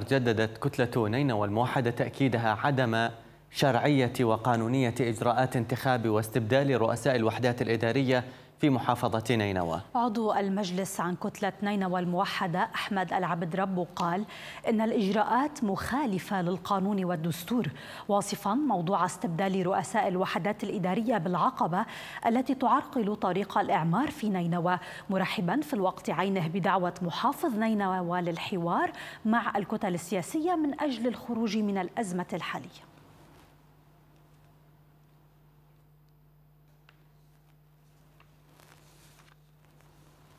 جددت كتلة نينوى الموحدة تأكيدها عدم شرعية وقانونية إجراءات انتخاب واستبدال رؤساء الوحدات الإدارية في محافظة نينوى عضو المجلس عن كتلة نينوى الموحدة أحمد العبد رب قال إن الإجراءات مخالفة للقانون والدستور واصفا موضوع استبدال رؤساء الوحدات الإدارية بالعقبة التي تعرقل طريق الإعمار في نينوى مرحبا في الوقت عينه بدعوة محافظ نينوى للحوار مع الكتل السياسية من أجل الخروج من الأزمة الحالية